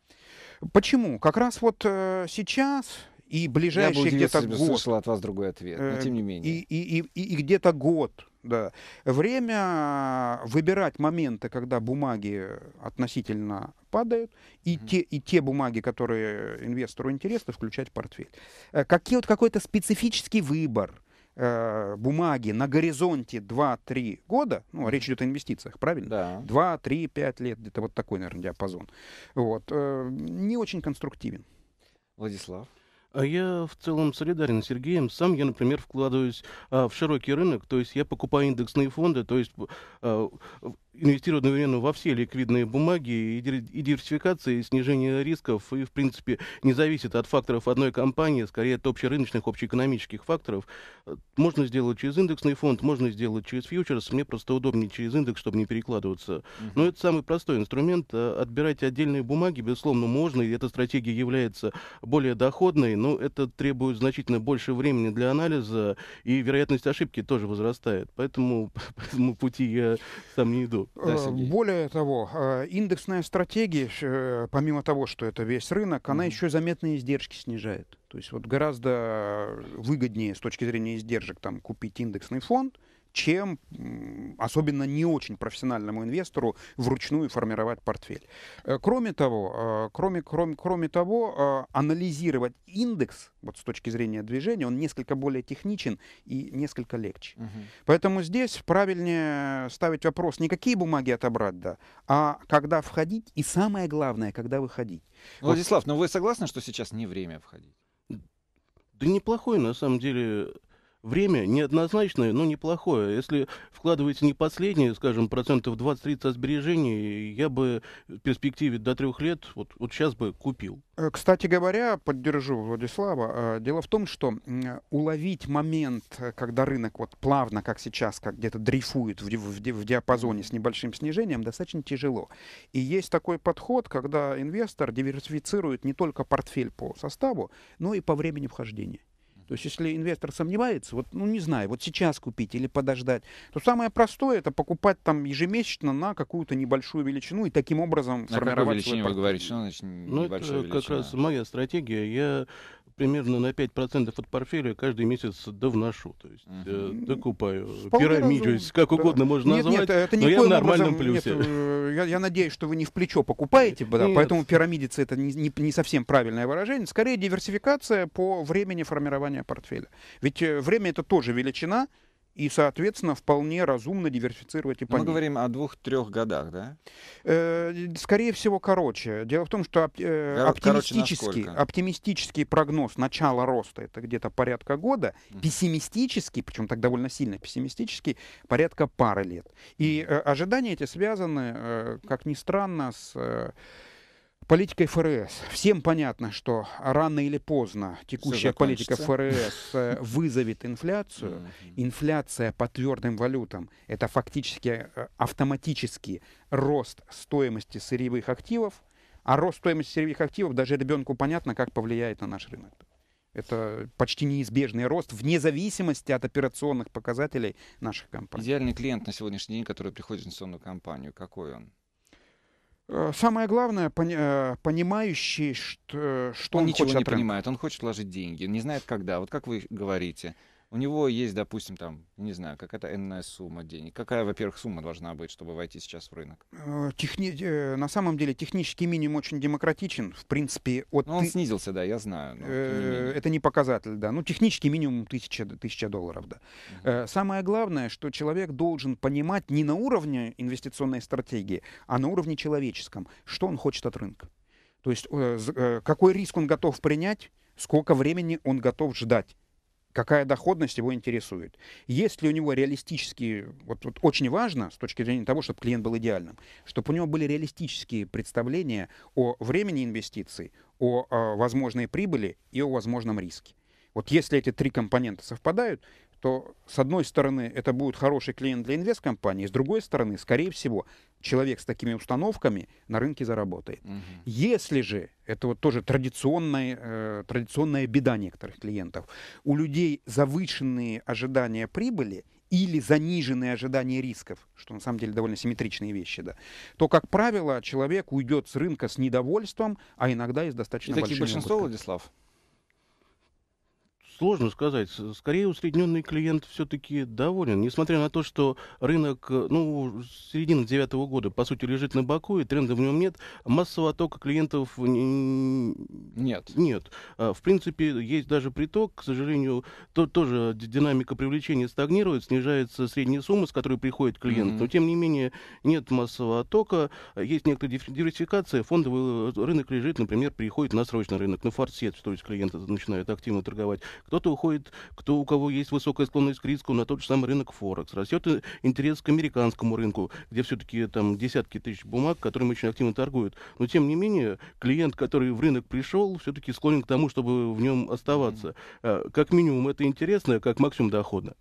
Почему? Как раз вот э, сейчас и ближайший где-то год. Я услышал от вас другой ответ, но эм, тем не менее. И, и, и, и, и где-то год, да. Время выбирать моменты, когда бумаги относительно падают, и, угу. те, и те бумаги, которые инвестору интересны, включать в портфель. Э, какие, вот какой-то специфический выбор э, бумаги на горизонте 2-3 года, ну, речь идет о инвестициях, правильно? Да. 2, 3, 5 лет, где-то вот такой, наверное, диапазон. Вот. Э, не очень конструктивен. Владислав? А я в целом солидарен с Сергеем. Сам я, например, вкладываюсь а, в широкий рынок, то есть я покупаю индексные фонды, то есть а, инвестировать одновременно во все ликвидные бумаги и диверсификация, и снижение рисков, и, в принципе, не зависит от факторов одной компании, скорее от общерыночных, общеэкономических факторов. Э, можно сделать через индексный фонд, можно сделать через фьючерс, мне просто удобнее через индекс, чтобы не перекладываться. Но это самый простой инструмент. Э, отбирать отдельные бумаги, безусловно, можно, и эта стратегия является более доходной, но это требует значительно больше времени для анализа, и вероятность ошибки тоже возрастает. Поэтому [laughs] по этому пути я сам не иду. Э, да, Более того, э, индексная стратегия, э, помимо того, что это весь рынок, она mm-hmm. еще заметные издержки снижает. То есть вот гораздо выгоднее с точки зрения издержек там, купить индексный фонд, чем особенно не очень профессиональному инвестору вручную формировать портфель. Э, кроме того, э, кроме, кроме, кроме того, э, анализировать индекс вот с точки зрения движения, он несколько более техничен и несколько легче. Угу. Поэтому здесь правильнее ставить вопрос не какие бумаги отобрать, да, а когда входить и самое главное, когда выходить. Владислав, вот. Ну но вы согласны, что сейчас не время входить? Да неплохой, на самом деле, время неоднозначное, но неплохое. Если вкладываете не последние, скажем, процентов 20-30 сбережений, я бы в перспективе до трех лет, вот, вот сейчас бы купил. Э, кстати говоря, поддержу Владислава. Э, дело в том, что уловить момент, э, когда рынок вот плавно, как сейчас, как где-то дрейфует в, в диапазоне с небольшим снижением, достаточно тяжело. И есть такой подход, когда инвестор диверсифицирует не только портфель по составу, но и по времени вхождения. То есть, если инвестор сомневается, вот, ну, не знаю, вот сейчас купить или подождать, то самое простое это покупать там ежемесячно на какую-то небольшую величину и таким образом на формировать какую величину свой вы говорите? Что ну, значит ну, это величина? как раз моя стратегия. Я примерно на 5% от портфеля каждый месяц довношу. То есть угу. э, докупаю Вполне пирамиду, разумно. как да. угодно можно нет, назвать, нет, это но я в нормальном образом, плюсе. Нет, э, я, я надеюсь, что вы не в плечо покупаете, да, поэтому пирамидица это не, не, не совсем правильное выражение. Скорее диверсификация по времени формирования портфеля. Ведь э, время это тоже величина, и, соответственно, вполне разумно диверсифицировать и ну, Мы говорим о двух-трех годах, да? Э, скорее всего, короче. Дело в том, что оп- э, оптимистический, оптимистический прогноз начала роста это где-то порядка года, mm-hmm. пессимистический, причем так довольно сильно пессимистический, порядка пары лет. И э, ожидания эти связаны, э, как ни странно, с... Э, Политика ФРС. Всем понятно, что рано или поздно текущая политика ФРС э, [laughs] вызовет инфляцию. Инфляция по твердым валютам – это фактически э, автоматический рост стоимости сырьевых активов. А рост стоимости сырьевых активов даже ребенку понятно, как повлияет на наш рынок. Это почти неизбежный рост вне зависимости от операционных показателей наших компаний. Идеальный клиент на сегодняшний день, который приходит в инвестиционную компанию, какой он? Э, самое главное, пони, э, понимающий, что, э, что он, он ничего хочет не отр... понимает, он хочет вложить деньги, не знает когда. Вот как вы говорите, у него есть, допустим, там, не знаю, какая-то энная сумма денег. Какая, во-первых, сумма должна быть, чтобы войти сейчас в рынок? Э, техни... Э, на самом деле технический минимум очень демократичен. В принципе, от... Ну, он снизился, да, я знаю. Но, э, Это не показатель, да. Ну, технический минимум тысяча, тысяча долларов, да. Угу. Самое главное, что человек должен понимать не на уровне инвестиционной стратегии, а на уровне человеческом, что он хочет от рынка. То есть какой риск он готов принять, сколько времени он готов ждать какая доходность его интересует. Есть ли у него реалистические, вот, вот очень важно с точки зрения того, чтобы клиент был идеальным, чтобы у него были реалистические представления о времени инвестиций, о, о э, возможной прибыли и о возможном риске. Вот если эти три компонента совпадают, то с одной стороны это будет хороший клиент для инвесткомпании, с другой стороны, скорее всего, человек с такими установками на рынке заработает. Угу. Если же, это вот тоже традиционная, э, традиционная беда некоторых клиентов, у людей завышенные ожидания прибыли или заниженные ожидания рисков, что на самом деле довольно симметричные вещи, да, то, как правило, человек уйдет с рынка с недовольством, а иногда и с достаточно и большим большинство, убытком. Владислав? сложно сказать. Скорее, усредненный клиент все-таки доволен, несмотря на то, что рынок, э, ну, середина девятого года, по сути, лежит на боку, и тренда в нем нет. Массового оттока клиентов нет. Нет. А, в принципе, есть даже приток, к сожалению, то, тоже динамика привлечения стагнирует, снижается средняя сумма, с которой приходит клиент, mm-hmm. но, тем не менее, нет массового оттока, есть некоторая диверсификация, фондовый э, рынок лежит, например, приходит на срочный рынок, на форсет, что есть клиенты начинают активно торговать. Кто-то уходит, кто у кого есть высокая склонность к риску на тот же самый рынок Форекс. Растет интерес к американскому рынку, где все-таки там десятки тысяч бумаг, которыми очень активно торгуют. Но тем не менее, клиент, который в рынок пришел, все-таки склонен к тому, чтобы в нем оставаться. А, как минимум это интересно, как максимум доходно.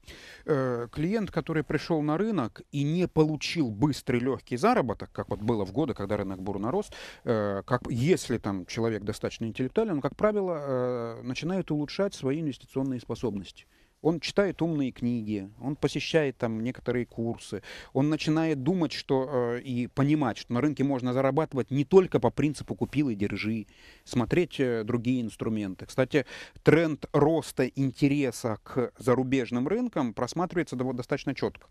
Э, клиент, который пришел на рынок и не получил быстрый легкий заработок, как вот было в годы, когда рынок бурно рос, э, как, если там человек достаточно интеллектуален, он, как правило, э, начинает улучшать свои инвестиционные способности. Он читает умные книги, он посещает там некоторые курсы, он начинает думать что, э, и понимать, что на рынке можно зарабатывать не только по принципу «купил и держи», смотреть э, другие инструменты. Кстати, тренд роста интереса к зарубежным рынкам просматривается довольно достаточно четко.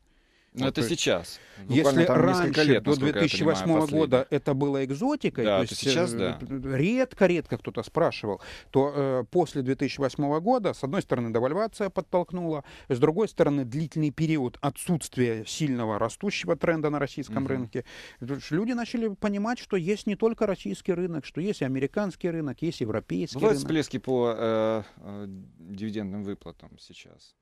Ну это сейчас. Буквально если раньше, лет, до 2008 понимаю, года, это было экзотикой, да, то, то есть сейчас редко-редко э, кто-то спрашивал, то э, после 2008 года, с одной стороны, девальвация подтолкнула, с другой стороны, длительный период отсутствия сильного растущего тренда на российском угу. рынке. Люди начали понимать, что есть не только российский рынок, что есть и американский рынок, есть европейский Бывают рынок. всплески по э, э, дивидендным выплатам сейчас?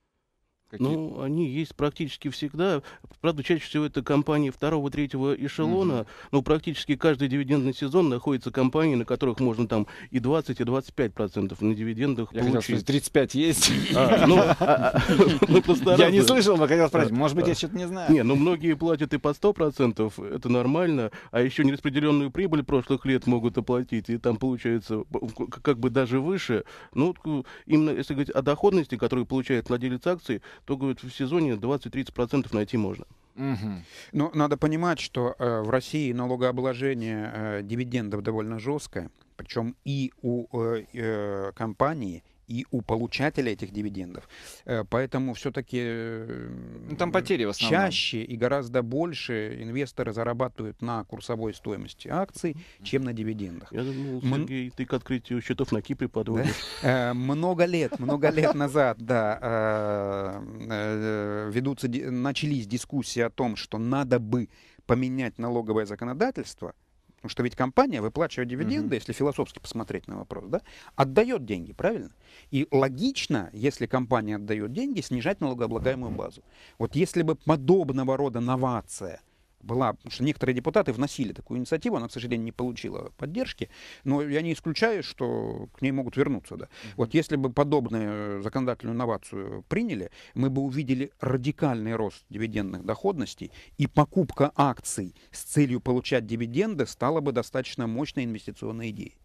Какие? Ну, они есть практически всегда. Правда, чаще всего это компании второго, третьего эшелона. Угу. Ну, но практически каждый дивидендный сезон находятся компании, на которых можно там и 20, и 25 процентов на дивидендах Я получить. Хотел, 35 есть. А, ну, а, а, [laughs] я не слышал, но хотел спросить. Может быть, я что-то не знаю. Не, ну многие платят и по 100 процентов. Это нормально. А еще нераспределенную прибыль прошлых лет могут оплатить. И там получается как бы даже выше. Ну, именно если говорить о доходности, которую получает владелец акций, то, говорят, в сезоне 20-30% найти можно. Угу. Ну, Но надо понимать, что э, в России налогообложение э, дивидендов довольно жесткое, причем и у э, э, компании, и у получателя этих дивидендов. Э, поэтому все-таки э, ну, там потери в основном. чаще и гораздо больше инвесторы зарабатывают на курсовой стоимости акций, чем на дивидендах. Я думал, Сергей, М- ты к открытию счетов на Кипре подводишь. [laughs] Э, много лет, много лет назад, да, ведутся, начались дискуссии о том, что надо бы поменять налоговое законодательство – Потому что ведь компания, выплачивая дивиденды, угу. если философски посмотреть на вопрос, да, отдает деньги, правильно? И логично, если компания отдает деньги, снижать налогооблагаемую базу. Вот если бы подобного рода новация была, потому что некоторые депутаты вносили такую инициативу, она, к сожалению, не получила поддержки, но я не исключаю, что к ней могут вернуться. Да. Вот если бы подобную э, законодательную инновацию приняли, мы бы увидели радикальный рост дивидендных доходностей, и покупка акций с целью получать дивиденды стала бы достаточно мощной инвестиционной идеей.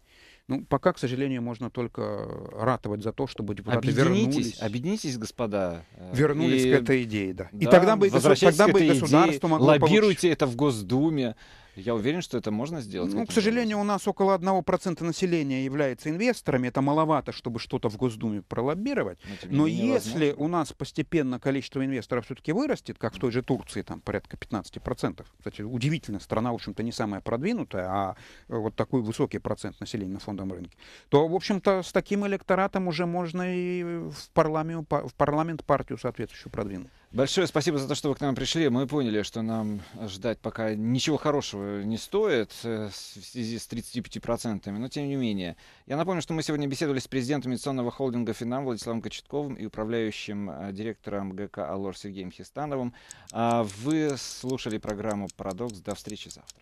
Ну, пока, к сожалению, можно только э, ратовать за то, чтобы депутаты объединитесь, вернулись. Объединитесь, господа. Э, вернулись и, к этой идее, да. да и тогда бы, тогда бы государство идее, могло Лоббируйте получить. это в Госдуме. Я уверен, что это можно сделать. Ну, к сожалению, у нас около 1% населения является инвесторами. Это маловато, чтобы что-то в Госдуме пролоббировать. Но, Но если у нас постепенно количество инвесторов все-таки вырастет, как в той же Турции, там порядка 15%. Кстати, удивительно, страна, в общем-то, не самая продвинутая, а э, вот такой высокий процент населения на фондовом рынке. То, в общем-то, с таким электоратом уже можно и в парламент, в парламент партию соответствующую продвинуть. Большое спасибо за то, что вы к нам пришли. Мы поняли, что нам ждать пока ничего хорошего не стоит э, в связи с 35%, но тем не менее. Я напомню, что мы сегодня беседовали с президентом инвестиционного холдинга «Финам» Владиславом Кочетковым и управляющим э, директором ГК «Алор» Сергеем Хистановым. А вы слушали программу «Парадокс». До встречи завтра.